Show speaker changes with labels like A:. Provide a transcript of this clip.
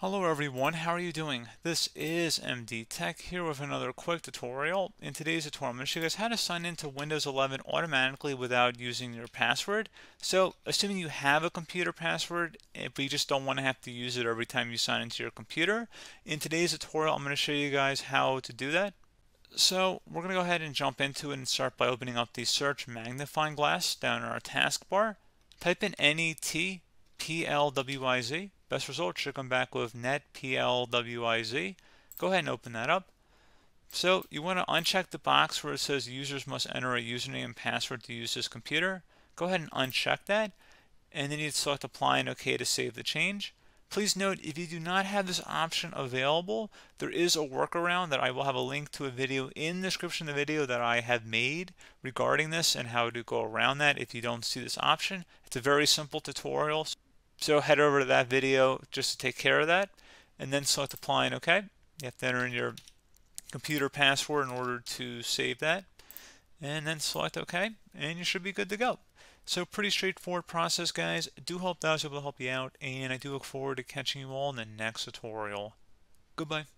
A: Hello everyone, how are you doing? This is MD Tech here with another quick tutorial. In today's tutorial, I'm going to show you guys how to sign into Windows 11 automatically without using your password. So, assuming you have a computer password, if eh, you just don't want to have to use it every time you sign into your computer, in today's tutorial, I'm going to show you guys how to do that. So, we're going to go ahead and jump into it and start by opening up the search magnifying glass down in our taskbar. Type in NET PLWIZ. Best result should come back with net PLWIZ. Go ahead and open that up. So you want to uncheck the box where it says users must enter a username and password to use this computer. Go ahead and uncheck that. And then you select apply and OK to save the change. Please note, if you do not have this option available, there is a workaround that I will have a link to a video in the description of the video that I have made regarding this and how to go around that if you don't see this option. It's a very simple tutorial. So head over to that video just to take care of that and then select apply and OK. You have to enter in your computer password in order to save that and then select OK and you should be good to go. So pretty straightforward process guys. Do hope that I was able to help you out and I do look forward to catching you all in the next tutorial. Goodbye.